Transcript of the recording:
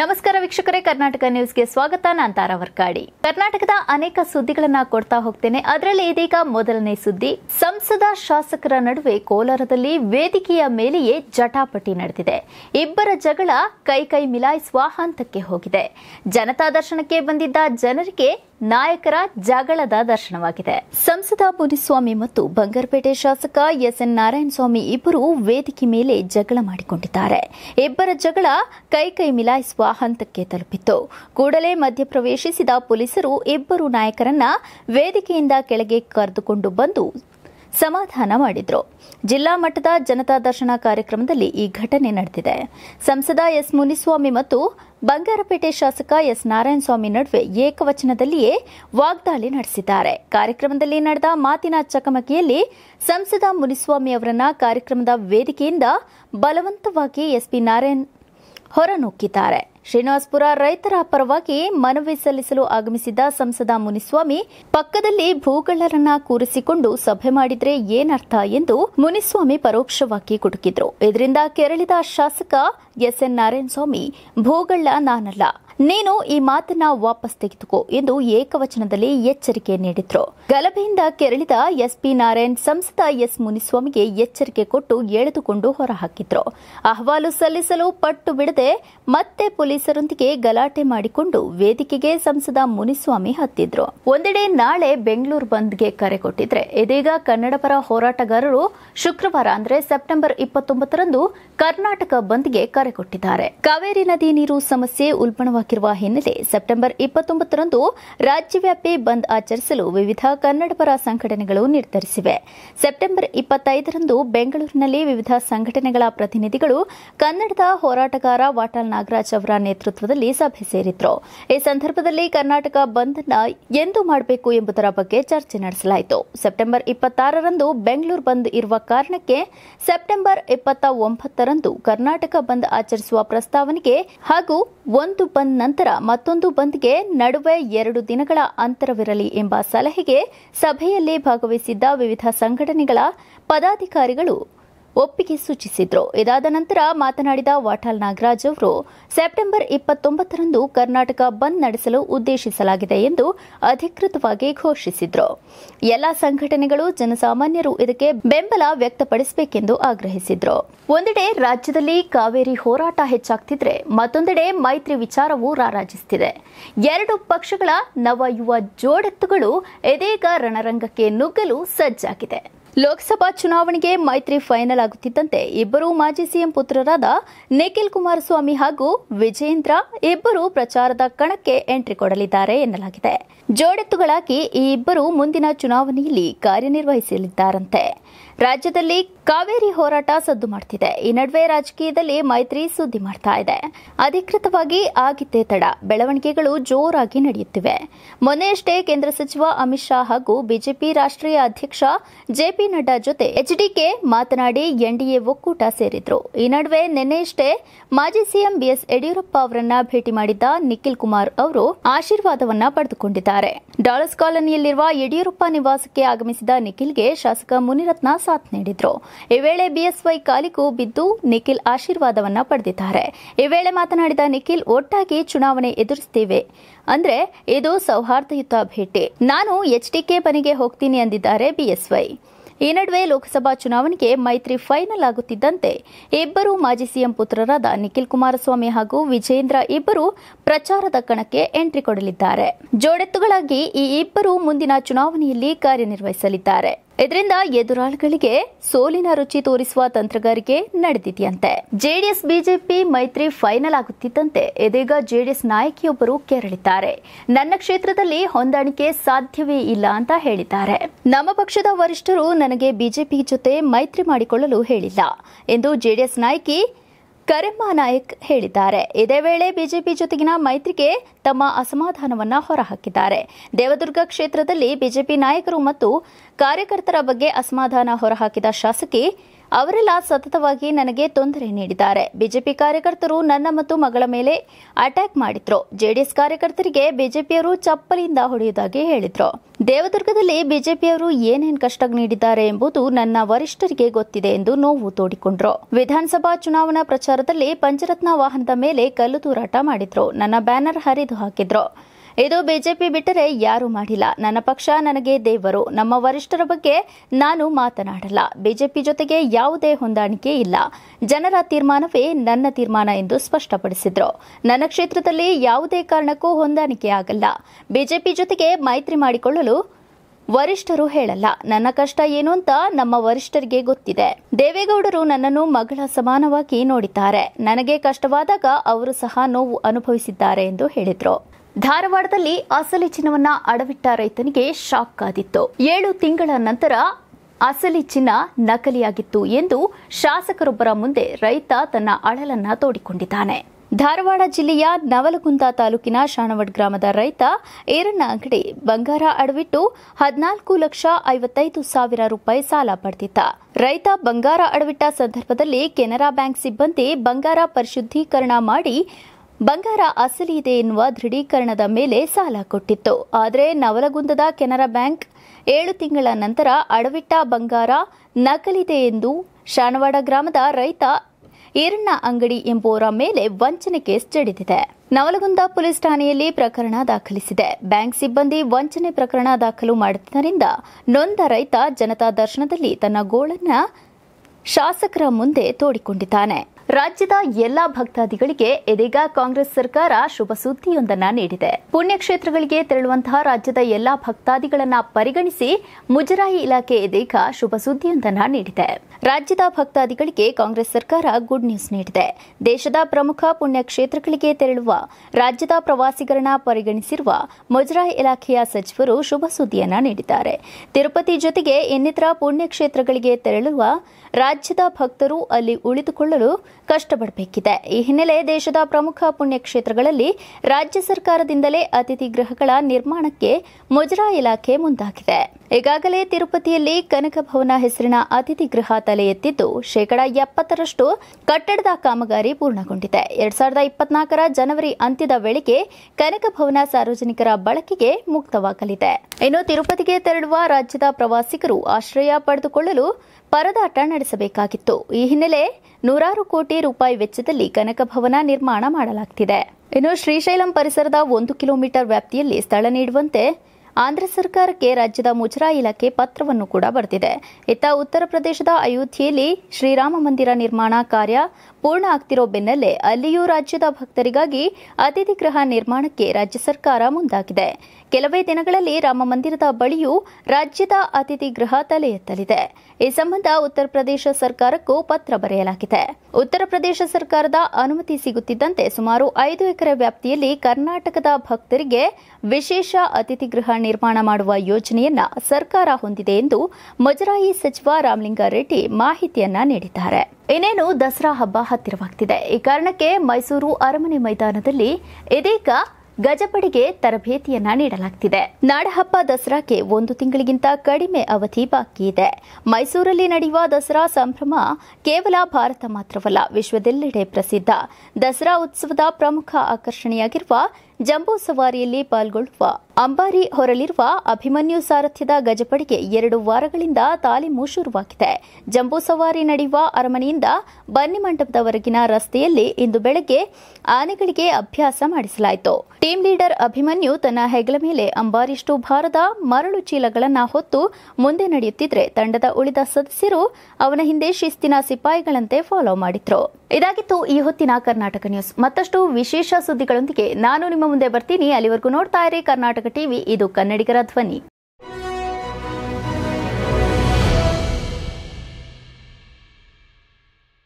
ನಮಸ್ಕಾರ ವೀಕ್ಷಕರೇ ಕರ್ನಾಟಕ ನ್ಯೂಸ್ಗೆ ಸ್ವಾಗತ ನಾನು ತಾರಾ ವರ್ಕಾಡಿ ಕರ್ನಾಟಕದ ಅನೇಕ ಸುದ್ದಿಗಳನ್ನ ಕೊಡ್ತಾ ಹೋಗ್ತೇನೆ ಅದರಲ್ಲಿ ಇದೀಗ ಮೊದಲನೇ ಸುದ್ದಿ ಸಂಸದ ಶಾಸಕರ ನಡುವೆ ಕೋಲಾರದಲ್ಲಿ ವೇದಿಕೆಯ ಮೇಲೆಯೇ ಜಟಾಪಟಿ ನಡೆದಿದೆ ಇಬ್ಬರ ಜಗಳ ಕೈ ಕೈ ಮಿಲಾಯಿಸುವ ಹಂತಕ್ಕೆ ಹೋಗಿದೆ ಜನತಾ ದರ್ಶನಕ್ಕೆ ಬಂದಿದ್ದ ಜನರಿಗೆ ನಾಯಕರ ಜಗಳದ ದರ್ಶನವಾಗಿದೆ ಸಂಸದ ಮುನಿಸ್ವಾಮಿ ಮತ್ತು ಬಂಗರ್ಪೇಟೆ ಶಾಸಕ ಎಸ್ ಎನ್ ನಾರಾಯಣ ಸ್ವಾಮಿ ಇಬ್ಬರು ವೇದಿಕೆ ಮೇಲೆ ಜಗಳ ಮಾಡಿಕೊಂಡಿದ್ದಾರೆ ಇಬ್ಬರ ಜಗಳ ಕೈ ಕೈ ಮಿಲಾಯಿಸುವ ಹಂತಕ್ಕೆ ತಲುಪಿತ್ತು ಕೂಡಲೇ ಮಧ್ಯಪ್ರವೇಶಿಸಿದ ಪೊಲೀಸರು ಇಬ್ಬರು ನಾಯಕರನ್ನ ವೇದಿಕೆಯಿಂದ ಕೆಳಗೆ ಕರೆದುಕೊಂಡು ಬಂದು ಸಮಾಧಾನ ಮಾಡಿದ್ರು ಜಿಲ್ಲಾ ಮಟ್ಟದ ಜನತಾ ದರ್ಶನ ಕಾರ್ಯಕ್ರಮದಲ್ಲಿ ಈ ಘಟನೆ ನಡೆದಿದೆ ಸಂಸದ ಎಸ್ ಮುನಿಸ್ವಾಮಿ ಮತ್ತು ಬಂಗಾರಪೇಟೆ ಶಾಸಕ ಎಸ್ ನಾರಾಯಣಸ್ವಾಮಿ ನಡುವೆ ಏಕವಚನದಲ್ಲಿಯೇ ವಾಗ್ದಾಳಿ ನಡೆಸಿದ್ದಾರೆ ಕಾರ್ಯಕ್ರಮದಲ್ಲಿ ನಡೆದ ಮಾತಿನ ಚಕಮಕಿಯಲ್ಲಿ ಸಂಸದ ಮುನಿಸ್ವಾಮಿ ಅವರನ್ನ ಕಾರ್ಯಕ್ರಮದ ವೇದಿಕೆಯಿಂದ ಬಲವಂತವಾಗಿ ಎಸ್ಪಿ ನಾರಾಯಣ್ ಹೊರನುಕ್ಕಿದ್ದಾರೆ ಶ್ರೀನಿವಾಸಪುರ ರೈತರ ಪರವಾಗಿ ಮನವಿ ಸಲ್ಲಿಸಲು ಆಗಮಿಸಿದ್ದ ಸಂಸದ ಮುನಿಸ್ವಾಮಿ ಪಕ್ಕದಲ್ಲಿ ಭೂಗಳರನ್ನ ಕೂರಿಸಿಕೊಂಡು ಸಭೆ ಮಾಡಿದರೆ ಏನರ್ಥ ಎಂದು ಮುನಿಸ್ವಾಮಿ ಪರೋಕ್ಷವಾಗಿ ಕುಟುಕಿದ್ರು ಇದರಿಂದ ಕೆರಳಿದ ಶಾಸಕ ಎಸ್ಎನ್ ನಾರಾಯಣಸ್ವಾಮಿ ಭೂಗಳ ನಾನಲ್ಲ ನೀನು ಈ ಮಾತನ್ನ ವಾಪಸ್ ತೆಗೆದುಕೋ ಎಂದು ಏಕವಚನದಲ್ಲಿ ಎಚ್ಚರಿಕೆ ನೀಡಿದ್ರು ಗಲಭೆಯಿಂದ ಕೆರಳಿದ ಎಸ್ಪಿ ನಾರಾಯಣ್ ಸಂಸದ ಎಸ್ ಮುನಿಸ್ವಾಮಿಗೆ ಎಚ್ಚರಿಕೆ ಕೊಟ್ಟು ಎಳೆದುಕೊಂಡು ಹೊರಹಾಕಿದ್ರು ಅಹವಾಲು ಸಲ್ಲಿಸಲು ಪಟ್ಟು ಬಿಡದೆ ಮತ್ತೆ ಪೊಲೀಸರೊಂದಿಗೆ ಗಲಾಟೆ ಮಾಡಿಕೊಂಡು ವೇದಿಕೆಗೆ ಸಂಸದ ಮುನಿಸ್ವಾಮಿ ಹತ್ತಿದ್ರು ಒಂದೆಡೆ ನಾಳೆ ಬೆಂಗಳೂರು ಬಂದ್ಗೆ ಕರೆ ಕೊಟ್ಟಿದ್ರೆ ಇದೀಗ ಕನ್ನಡ ಪರ ಹೋರಾಟಗಾರರು ಶುಕ್ರವಾರ ಅಂದ್ರೆ ಸೆಪ್ಟೆಂಬರ್ ಇಪ್ಪತ್ತೊಂಬತ್ತರಂದು ಕರ್ನಾಟಕ ಬಂದ್ಗೆ ಕರೆ ಕೊಟ್ಟಿದ್ದಾರೆ ಕಾವೇರಿ ನದಿ ನೀರು ಸಮಸ್ಯೆ ಉಲ್ಬಣವಾಗಿ ಹಾಕಿರುವ ಹಿನ್ನೆಲೆ ಸೆಪ್ಟೆಂಬರ್ ಇಪ್ಪತ್ತೊಂಬತ್ತರಂದು ರಾಜ್ಯವ್ಯಾಪಿ ಬಂದ್ ಆಚರಿಸಲು ವಿವಿಧ ಕನ್ನಡಪರ ಸಂಘಟನೆಗಳು ನಿರ್ಧರಿಸಿವೆ ಸೆಪ್ಟೆಂಬರ್ ಇಪ್ಪತ್ತೈದರಂದು ಬೆಂಗಳೂರಿನಲ್ಲಿ ವಿವಿಧ ಸಂಘಟನೆಗಳ ಪ್ರತಿನಿಧಿಗಳು ಕನ್ನಡದ ಹೋರಾಟಗಾರ ವಾಟಾಲ್ ನಾಗರಾಜ್ ಅವರ ನೇತೃತ್ವದಲ್ಲಿ ಸಭೆ ಸೇರಿದ್ರು ಈ ಸಂದರ್ಭದಲ್ಲಿ ಕರ್ನಾಟಕ ಬಂದ್ ಎಂದು ಮಾಡಬೇಕು ಎಂಬುದರ ಬಗ್ಗೆ ಚರ್ಚೆ ನಡೆಸಲಾಯಿತು ಸೆಪ್ಟೆಂಬರ್ ಇಪ್ಪತ್ತಾರರಂದು ಬೆಂಗಳೂರು ಬಂದ್ ಇರುವ ಕಾರಣಕ್ಕೆ ಸೆಪ್ಟೆಂಬರ್ ಇಪ್ಪತ್ತ ಒಂಬತ್ತರಂದು ಕರ್ನಾಟಕ ಬಂದ್ ಆಚರಿಸುವ ಪ್ರಸ್ತಾವನೆಗೆ ಹಾಗೂ ಒಂದು ಬಂದ್ ನಂತರ ಮತ್ತೊಂದು ಬಂದ್ಗೆ ನಡುವೆ ಎರಡು ದಿನಗಳ ಅಂತರವಿರಲಿ ಎಂಬ ಸಲಹೆಗೆ ಸಭೆಯಲ್ಲಿ ಭಾಗವಹಿಸಿದ್ದ ವಿವಿಧ ಸಂಘಟನೆಗಳ ಪದಾಧಿಕಾರಿಗಳು ಒಪ್ಪಿಗೆ ಸೂಚಿಸಿದ್ರು ಇದಾದ ನಂತರ ಮಾತನಾಡಿದ ವಾಟಾಲ್ ನಾಗರಾಜ್ ಅವರು ಸೆಪ್ಟೆಂಬರ್ ಇಪ್ಪತ್ತೊಂಬತ್ತರಂದು ಕರ್ನಾಟಕ ಬಂದ್ ನಡೆಸಲು ಉದ್ದೇಶಿಸಲಾಗಿದೆ ಎಂದು ಅಧಿಕೃತವಾಗಿ ಘೋಷಿಸಿದ್ರು ಎಲ್ಲಾ ಸಂಘಟನೆಗಳು ಜನಸಾಮಾನ್ಯರು ಇದಕ್ಕೆ ಬೆಂಬಲ ವ್ಯಕ್ತಪಡಿಸಬೇಕೆಂದು ಆಗ್ರಹಿಸಿದ್ರು ಒಂದೆಡೆ ರಾಜ್ಯದಲ್ಲಿ ಕಾವೇರಿ ಹೋರಾಟ ಹೆಚ್ಚಾಗ್ತಿದ್ರೆ ಮತ್ತೊಂದೆಡೆ ಮೈತ್ರಿ ವಿಚಾರವು ರಾರಾಜಿಸುತ್ತಿದೆ ಎರಡು ಪಕ್ಷಗಳ ನವ ಯುವ ಜೋಡೆತ್ತುಗಳು ಇದೀಗ ರಣರಂಗಕ್ಕೆ ನುಗ್ಗಲು ಸಜ್ಜಾಗಿದೆ ಲೋಕಸಭಾ ಚುನಾವಣೆಗೆ ಮೈತ್ರಿ ಫೈನಲ್ ಆಗುತ್ತಿದ್ದಂತೆ ಇಬ್ಬರು ಮಾಜಿ ಸಿಎಂ ಪುತ್ರರಾದ ನಿಖಿಲ್ ಕುಮಾರಸ್ವಾಮಿ ಹಾಗೂ ವಿಜಯೇಂದ್ರ ಇಬ್ಬರು ಪ್ರಚಾರದ ಕಣಕ್ಕೆ ಎಂಟ್ರಿ ಕೊಡಲಿದ್ದಾರೆ ಎನ್ನಲಾಗಿದೆ ಜೋಡೆತ್ತುಗಳಾಗಿ ಈ ಇಬ್ಬರು ಮುಂದಿನ ಚುನಾವಣೆಯಲ್ಲಿ ಕಾರ್ಯನಿರ್ವಹಿಸಲಿದ್ದಾರಂತೆ ರಾಜ್ಯದಲ್ಲಿ ಕಾವೇರಿ ಹೋರಾಟ ಸದ್ದು ಮಾಡ್ತಿದೆ ಈ ನಡುವೆ ರಾಜಕೀಯದಲ್ಲಿ ಮೈತ್ರಿ ಸುದ್ದಿ ಮಾಡ್ತಾ ಇದೆ ಅಧಿಕೃತವಾಗಿ ಆಗಿದ್ದೇ ತಡ ಬೆಳವಣಿಗೆಗಳು ಜೋರಾಗಿ ನಡೆಯುತ್ತಿವೆ ಮೊನ್ನೆಯಷ್ಟೇ ಕೇಂದ್ರ ಸಚಿವ ಅಮಿತ್ ಶಾ ಹಾಗೂ ಬಿಜೆಪಿ ರಾಷ್ಟ್ರೀಯ ಅಧ್ಯಕ್ಷ ಜೆಪಿ ನಡ್ಡಾ ಜೊತೆ ಎಚ್ಡಿಕೆ ಮಾತನಾಡಿ ಎನ್ಡಿಎ ಒಕ್ಕೂಟ ಸೇರಿದ್ರು ಈ ನಡುವೆ ನಿನ್ನೆಯಷ್ಟೇ ಮಾಜಿ ಸಿಎಂ ಬಿಎಸ್ ಯಡಿಯೂರಪ್ಪ ಅವರನ್ನ ಭೇಟಿ ಮಾಡಿದ್ದ ನಿಖಿಲ್ ಕುಮಾರ್ ಅವರು ಆಶೀರ್ವಾದವನ್ನ ಪಡೆದುಕೊಂಡಿದ್ದಾರೆ ಡಾಲಸ್ ಕಾಲೋನಿಯಲ್ಲಿರುವ ಯಡಿಯೂರಪ್ಪ ನಿವಾಸಕ್ಕೆ ಆಗಮಿಸಿದ ನಿಖಿಲ್ಗೆ ಶಾಸಕ ಮುನಿರತ್ನ ಸಾಥ್ ನೀಡಿದ್ರು ಈ ವೇಳೆ ಬಿಎಸ್ವೈ ಕಾಲಿಗೂ ಬಿದ್ದು ನಿಖಿಲ್ ಆಶೀರ್ವಾದವನ್ನ ಪಡೆದಿದ್ದಾರೆ ಈ ವೇಳೆ ಮಾತನಾಡಿದ ನಿಖಿಲ್ ಒಟ್ಟಾಗಿ ಚುನಾವಣೆ ಎದುರಿಸುತ್ತೇವೆ ಅಂದ್ರೆ ಇದು ಸೌಹಾರ್ದಯುತ ಭೇಟಿ ನಾನು ಎಚ್ಡಿಕೆ ಮನೆಗೆ ಹೋಗ್ತೀನಿ ಅಂದಿದ್ದಾರೆ ಬಿಎಸ್ವೈ ಈ ನಡುವೆ ಲೋಕಸಭಾ ಚುನಾವಣೆಗೆ ಮೈತ್ರಿ ಫೈನಲ್ ಆಗುತ್ತಿದ್ದಂತೆ ಇಬ್ಬರು ಮಾಜಿ ಸಿಎಂ ಪುತ್ರರಾದ ನಿಖಿಲ್ ಕುಮಾರಸ್ವಾಮಿ ಹಾಗೂ ವಿಜೇಂದ್ರ ಇಬ್ಬರು ಪ್ರಚಾರದ ಕಣಕ್ಕೆ ಎಂಟ್ರಿ ಕೊಡಲಿದ್ದಾರೆ ಜೋಡೆತ್ತುಗಳಾಗಿ ಈ ಇಬ್ಬರು ಮುಂದಿನ ಚುನಾವಣೆಯಲ್ಲಿ ಕಾರ್ಯನಿರ್ವಹಿಸಲಿದ್ದಾರೆ ಇದರಿಂದ ಎದುರಾಳಿಗಳಿಗೆ ಸೋಲಿನ ರುಚಿ ತೋರಿಸುವ ತಂತ್ರಗಾರಿಕೆ ನಡೆದಿದೆಯಂತೆ ಜೆಡಿಎಸ್ ಬಿಜೆಪಿ ಮೈತ್ರಿ ಫೈನಲ್ ಆಗುತ್ತಿದ್ದಂತೆ ಇದೀಗ ಜೆಡಿಎಸ್ ನಾಯಕಿಯೊಬ್ಬರು ಕೆರಳಿದ್ದಾರೆ ನನ್ನ ಕ್ಷೇತ್ರದಲ್ಲಿ ಹೊಂದಾಣಿಕೆ ಸಾಧ್ಯವೇ ಇಲ್ಲ ಅಂತ ಹೇಳಿದ್ದಾರೆ ನಮ್ಮ ಪಕ್ಷದ ವರಿಷ್ಠರು ನನಗೆ ಬಿಜೆಪಿ ಜೊತೆ ಮೈತ್ರಿ ಮಾಡಿಕೊಳ್ಳಲು ಹೇಳಿಲ್ಲ ಎಂದು ಜೆಡಿಎಸ್ ನಾಯಕಿ ಕರೆಮ್ಮ ನಾಯಕ್ ಹೇಳಿದ್ದಾರೆ ಇದೇ ವೇಳೆ ಬಿಜೆಪಿ ಜೊತೆಗಿನ ಮೈತ್ರಿಗೆ ತಮ್ಮ ಅಸಮಾಧಾನವನ್ನು ಹೊರಹಾಕಿದ್ದಾರೆ ದೇವದುರ್ಗ ಕ್ಷೇತ್ರದಲ್ಲಿ ಬಿಜೆಪಿ ನಾಯಕರು ಮತ್ತು ಕಾರ್ಯಕರ್ತರ ಬಗ್ಗೆ ಅಸಮಾಧಾನ ಹೊರಹಾಕಿದ ಶಾಸಕಿ ಅವರೆಲ್ಲ ಸತತವಾಗಿ ನನಗೆ ತೊಂದರೆ ನೀಡಿದ್ದಾರೆ ಬಿಜೆಪಿ ಕಾರ್ಯಕರ್ತರು ನನ್ನ ಮತ್ತು ಮಗಳ ಮೇಲೆ ಅಟ್ಯಾಕ್ ಮಾಡಿದ್ರು ಜೆಡಿಎಸ್ ಕಾರ್ಯಕರ್ತರಿಗೆ ಬಿಜೆಪಿಯವರು ಚಪ್ಪಲಿಯಿಂದ ಹೊಡೆಯುವುದಾಗಿ ಹೇಳಿದ್ರು ದೇವದುರ್ಗದಲ್ಲಿ ಬಿಜೆಪಿಯವರು ಏನೇನು ಕಷ್ಟ ನೀಡಿದ್ದಾರೆ ಎಂಬುದು ನನ್ನ ವರಿಷ್ಠರಿಗೆ ಗೊತ್ತಿದೆ ಎಂದು ನೋವು ತೋಡಿಕೊಂಡ್ರು ವಿಧಾನಸಭಾ ಚುನಾವಣಾ ಪ್ರಚಾರದಲ್ಲಿ ಪಂಚರತ್ನ ವಾಹನದ ಮೇಲೆ ಕಲ್ಲು ತೂರಾಟ ಮಾಡಿದ್ರು ನನ್ನ ಬ್ಯಾನರ್ ಹರಿದು ಹಾಕಿದ್ರು ಇದು ಬಿಜೆಪಿ ಬಿಟ್ಟರೆ ಯಾರೂ ಮಾಡಿಲ್ಲ ನನ್ನ ಪಕ್ಷ ನನಗೆ ದೇವರು ನಮ್ಮ ವರಿಷ್ಠರ ಬಗ್ಗೆ ನಾನು ಮಾತನಾಡಲ್ಲ ಬಿಜೆಪಿ ಜೊತೆಗೆ ಯಾವುದೇ ಹೊಂದಾಣಿಕೆ ಇಲ್ಲ ಜನರ ತೀರ್ಮಾನವೇ ನನ್ನ ತೀರ್ಮಾನ ಎಂದು ಸ್ಪಷ್ಟಪಡಿಸಿದ್ರು ನನ್ನ ಕ್ಷೇತ್ರದಲ್ಲಿ ಯಾವುದೇ ಕಾರಣಕ್ಕೂ ಹೊಂದಾಣಿಕೆ ಆಗಲ್ಲ ಬಿಜೆಪಿ ಜೊತೆಗೆ ಮೈತ್ರಿ ಮಾಡಿಕೊಳ್ಳಲು ವರಿಷ್ಠರು ಹೇಳಲ್ಲ ನನ್ನ ಕಷ್ಟ ಏನು ಅಂತ ನಮ್ಮ ವರಿಷ್ಠರಿಗೆ ಗೊತ್ತಿದೆ ದೇವೇಗೌಡರು ನನ್ನನ್ನು ಮಗಳ ಸಮಾನವಾಗಿ ನೋಡಿದ್ದಾರೆ ನನಗೆ ಕಷ್ಟವಾದಾಗ ಅವರು ಸಹ ನೋವು ಅನುಭವಿಸಿದ್ದಾರೆ ಎಂದು ಹೇಳಿದರು ಧಾರವಾಡದಲ್ಲಿ ಅಸಲಿ ಚಿನ್ನವನ್ನ ಅಡವಿಟ್ಟ ರೈತನಿಗೆ ಶಾಕ್ ಆದಿತ್ತು ಏಳು ತಿಂಗಳ ನಂತರ ಅಸಲಿ ಚಿನ್ನ ನಕಲಿಯಾಗಿತ್ತು ಎಂದು ಶಾಸಕರೊಬ್ಬರ ಮುಂದೆ ರೈತ ತನ್ನ ಅಳಲನ್ನ ತೋಡಿಕೊಂಡಿದ್ದಾನೆ ಧಾರವಾಡ ಜಿಲ್ಲೆಯ ನವಲಗುಂದ ತಾಲೂಕಿನ ಶಾಣವಡ್ ಗ್ರಾಮದ ರೈತ ಏರಣ್ಣ ಅಂಗಡಿ ಬಂಗಾರ ಅಡವಿಟ್ಟು ಹದಿನಾಲ್ಕು ಲಕ್ಷ ಐವತ್ತೈದು ಸಾವಿರ ರೂಪಾಯಿ ಸಾಲ ಪಡೆದಿದ್ದ ರೈತ ಬಂಗಾರ ಅಡವಿಟ್ಟ ಸಂದರ್ಭದಲ್ಲಿ ಕೆನರಾ ಬ್ಯಾಂಕ್ ಸಿಬ್ಬಂದಿ ಬಂಗಾರ ಪರಿಶುದ್ಧೀಕರಣ ಮಾಡಿ ಬಂಗಾರ ಅಸಲಿದೆ ಎನ್ನುವ ದೃಢೀಕರಣದ ಮೇಲೆ ಸಾಲ ಕೊಟ್ಟಿತ್ತು ಆದರೆ ನವಲಗುಂದದ ಕೆನರಾ ಬ್ಯಾಂಕ್ ಏಳು ತಿಂಗಳ ನಂತರ ಅಡವಿಟ್ಟ ಬಂಗಾರ ನಕಲಿದೆ ಎಂದು ಶಾನವಾಡ ಗ್ರಾಮದ ರೈತ ಈರಣ್ಣ ಅಂಗಡಿ ಎಂಬುವರ ಮೇಲೆ ವಂಚನೆ ಕೇಸ್ ಜಡಿದಿದೆ ನವಲಗುಂದ ಪೊಲೀಸ್ ಠಾಣೆಯಲ್ಲಿ ಪ್ರಕರಣ ದಾಖಲಿಸಿದೆ ಬ್ಯಾಂಕ್ ಸಿಬ್ಬಂದಿ ವಂಚನೆ ಪ್ರಕರಣ ದಾಖಲು ಮಾಡಿದ್ದರಿಂದ ನೊಂದ ರೈತ ಜನತಾ ದರ್ಶನದಲ್ಲಿ ತನ್ನ ಗೋಳನ್ನ ಶಾಸಕರ ಮುಂದೆ ತೋಡಿಕೊಂಡಿದ್ದಾನೆ ರಾಜ್ಯದ ಎಲ್ಲಾ ಭಕ್ತಾದಿಗಳಿಗೆ ಇದೀಗ ಕಾಂಗ್ರೆಸ್ ಸರ್ಕಾರ ಶುಭ ಸುದ್ದಿಯೊಂದನ್ನು ನೀಡಿದೆ ಪುಣ್ಯಕ್ಷೇತ್ರಗಳಿಗೆ ತೆರಳುವಂತಹ ರಾಜ್ಯದ ಎಲ್ಲಾ ಭಕ್ತಾದಿಗಳನ್ನ ಪರಿಗಣಿಸಿ ಮುಜರಾಯಿ ಇಲಾಖೆ ಇದೀಗ ಶುಭ ಸುದ್ದಿಯೊಂದನ್ನು ನೀಡಿದೆ ರಾಜ್ಯದ ಭಕ್ತಾದಿಗಳಿಗೆ ಕಾಂಗ್ರೆಸ್ ಸರ್ಕಾರ ಗುಡ್ ನ್ಯೂಸ್ ನೀಡಿದೆ ದೇಶದ ಪ್ರಮುಖ ಪುಣ್ಯಕ್ಷೇತ್ರಗಳಿಗೆ ತೆರಳುವ ರಾಜ್ಯದ ಪ್ರವಾಸಿಗರನ್ನ ಪರಿಗಣಿಸಿರುವ ಮುಜರಾಯಿ ಇಲಾಖೆಯ ಸಚಿವರು ಶುಭ ಸುದ್ದಿಯನ್ನು ನೀಡಿದ್ದಾರೆ ತಿರುಪತಿ ಜೊತೆಗೆ ಇನ್ನಿತರ ಪುಣ್ಯಕ್ಷೇತ್ರಗಳಿಗೆ ತೆರಳುವ ರಾಜ್ಯದ ಭಕ್ತರು ಅಲ್ಲಿ ಉಳಿದುಕೊಳ್ಳಲು ಕಷ್ಟಪಡಬೇಕಿದೆ ಈ ಹಿನ್ನೆಲೆ ದೇಶದ ಪ್ರಮುಖ ಪುಣ್ಯಕ್ಷೇತ್ರಗಳಲ್ಲಿ ರಾಜ್ಯ ಸರ್ಕಾರದಿಂದಲೇ ಅತಿಥಿ ಗೃಹಗಳ ನಿರ್ಮಾಣಕ್ಕೆ ಮುಜರಾ ಇಲಾಖೆ ಮುಂದಾಗಿದೆ ಈಗಾಗಲೇ ತಿರುಪತಿಯಲ್ಲಿ ಕನಕ ಭವನ ಹೆಸರಿನ ಅತಿಥಿ ಗೃಹ ತಲೆ ಎತ್ತಿದ್ದು ಶೇಕಡ ಎಪ್ಪತ್ತರಷ್ಟು ಕಟ್ಟಡದ ಕಾಮಗಾರಿ ಪೂರ್ಣಗೊಂಡಿದೆ ಎರಡ್ ಸಾವಿರದ ಇಪ್ಪತ್ನಾಲ್ಕರ ಜನವರಿ ಅಂತ್ಯದ ವೇಳೆಗೆ ಕನಕ ಭವನ ಸಾರ್ವಜನಿಕರ ಬಳಕೆಗೆ ಮುಕ್ತವಾಗಲಿದೆ ಇನ್ನು ತಿರುಪತಿಗೆ ತೆರಳುವ ರಾಜ್ಯದ ಪ್ರವಾಸಿಗರು ಆಶ್ರಯ ಪಡೆದುಕೊಳ್ಳಲು ಪರದಾಟ ನಡೆಸಬೇಕಾಗಿತ್ತು ಈ ಹಿನ್ನೆಲೆ ನೂರಾರು ಕೋಟಿ ರೂಪಾಯಿ ವೆಚ್ಚದಲ್ಲಿ ಕನಕ ಭವನ ನಿರ್ಮಾಣ ಮಾಡಲಾಗುತ್ತಿದೆ ಇನ್ನು ಶ್ರೀಶೈಲಂ ಪರಿಸರದ ಒಂದು ಕಿಲೋಮೀಟರ್ ವ್ಯಾಪ್ತಿಯಲ್ಲಿ ಸ್ಥಳ ನೀಡುವಂತೆ ಆಂಧ್ರ ಸರ್ಕಾರಕ್ಕೆ ರಾಜ್ಯದ ಮುಜರಾ ಇಲಾಖೆ ಪತ್ರವನ್ನು ಕೂಡ ಬರೆದಿದೆ ಇತ್ತ ಉತ್ತರ ಪ್ರದೇಶದ ಅಯೋಧ್ಯೆಯಲ್ಲಿ ಶ್ರೀರಾಮ ಮಂದಿರ ನಿರ್ಮಾಣ ಕಾರ್ಯ ಪೂರ್ಣ ಆಗ್ತಿರೋ ಬೆನ್ನಲ್ಲೇ ಅಲ್ಲಿಯೂ ರಾಜ್ಯದ ಭಕ್ತರಿಗಾಗಿ ಅತಿಥಿ ಗೃಹ ನಿರ್ಮಾಣಕ್ಕೆ ರಾಜ್ಯ ಸರ್ಕಾರ ಮುಂದಾಗಿದೆ ಕೆಲವೇ ದಿನಗಳಲ್ಲಿ ರಾಮ ಮಂದಿರದ ಬಳಿಯೂ ರಾಜ್ಯದ ಅತಿಥಿ ಗೃಹ ತಲೆ ಎತ್ತಲಿದೆ ಈ ಸಂಬಂಧ ಉತ್ತರ ಪ್ರದೇಶ ಸರ್ಕಾರಕ್ಕೂ ಪತ್ರ ಬರೆಯಲಾಗಿದೆ ಉತ್ತರ ಪ್ರದೇಶ ಸರ್ಕಾರದ ಅನುಮತಿ ಸಿಗುತ್ತಿದ್ದಂತೆ ಸುಮಾರು ಐದು ಎಕರೆ ವ್ಯಾಪ್ತಿಯಲ್ಲಿ ಕರ್ನಾಟಕದ ಭಕ್ತರಿಗೆ ವಿಶೇಷ ಅತಿಥಿ ಗೃಹ ನಿರ್ಮಾಣ ಮಾಡುವ ಯೋಜನೆಯನ್ನ ಸರ್ಕಾರ ಹೊಂದಿದೆ ಎಂದು ಮಜರಾಯಿ ಸಚಿವ ರಾಮಲಿಂಗಾರೆಡ್ಡಿ ಮಾಹಿತಿಯನ್ನ ನೀಡಿದ್ದಾರೆ ಇನ್ನೇನು ದಸರಾ ಹಬ್ಬ ಹತ್ತಿರವಾಗ್ತಿದೆ ಈ ಕಾರಣಕ್ಕೆ ಮೈಸೂರು ಅರಮನೆ ಮೈದಾನದಲ್ಲಿ ಇದೀಗ ಗಜಪಡೆಗೆ ತರಬೇತಿಯನ್ನ ನೀಡಲಾಗ್ತಿದೆ ನಾಡಹಬ್ಬ ದಸರಾಕ್ಕೆ ಒಂದು ತಿಂಗಳಿಗಿಂತ ಕಡಿಮೆ ಅವಧಿ ಬಾಕಿ ಇದೆ ಮೈಸೂರಲ್ಲಿ ನಡೆಯುವ ದಸರಾ ಸಂಭ್ರಮ ಕೇವಲ ಭಾರತ ಮಾತ್ರವಲ್ಲ ವಿಶ್ವದೆಲ್ಲೆಡೆ ಪ್ರಸಿದ್ಧ ದಸರಾ ಉತ್ಸವದ ಪ್ರಮುಖ ಆಕರ್ಷಣೆಯಾಗಿರುವ ಜಂಬೂ ಸವಾರಿಯಲ್ಲಿ ಪಾಲ್ಗೊಳ್ಳುವ ಅಂಬಾರಿ ಹೊರಲಿರುವ ಅಭಿಮನ್ಯು ಸಾರಥ್ಯದ ಗಜಪಡಿಗೆ ಎರಡು ವಾರಗಳಿಂದ ತಾಲೀಮು ಶುರುವಾಗಿದೆ ಜಂಬೂ ಸವಾರಿ ನಡೆಯುವ ಅರಮನೆಯಿಂದ ಬನ್ನಿ ಮಂಟಪದವರೆಗಿನ ರಸ್ತೆಯಲ್ಲಿ ಇಂದು ಬೆಳಗ್ಗೆ ಆನೆಗಳಿಗೆ ಅಭ್ಯಾಸ ಮಾಡಿಸಲಾಯಿತು ಟೀಂ ಲೀಡರ್ ಅಭಿಮನ್ಯು ತನ್ನ ಹೆಗಲ ಮೇಲೆ ಅಂಬಾರಿಷ್ಟು ಭಾರದ ಮರಳು ಚೀಲಗಳನ್ನು ಹೊತ್ತು ಮುಂದೆ ನಡೆಯುತ್ತಿದ್ರೆ ತಂಡದ ಉಳಿದ ಸದಸ್ಯರು ಅವನ ಹಿಂದೆ ಶಿಸ್ತಿನ ಸಿಪಾಯಿಗಳಂತೆ ಫಾಲೋ ಮಾಡಿದ್ರು ಇದಾಗಿತ್ತು ಈ ಹೊತ್ತಿನ ಕರ್ನಾಟಕ ನ್ಯೂಸ್ ಮತ್ತಷ್ಟು ವಿಶೇಷ ಸುದ್ದಿಗಳೊಂದಿಗೆ ನಾನು ನಿಮ್ಮ ಮುಂದೆ ಬರ್ತೀನಿ ಅಲ್ಲಿವರೆಗೂ ನೋಡ್ತಾ ಇರಿ ಕರ್ನಾಟಕ ಟಿವಿ ಇದು ಕನ್ನಡಿಗರ ಧ್ವನಿ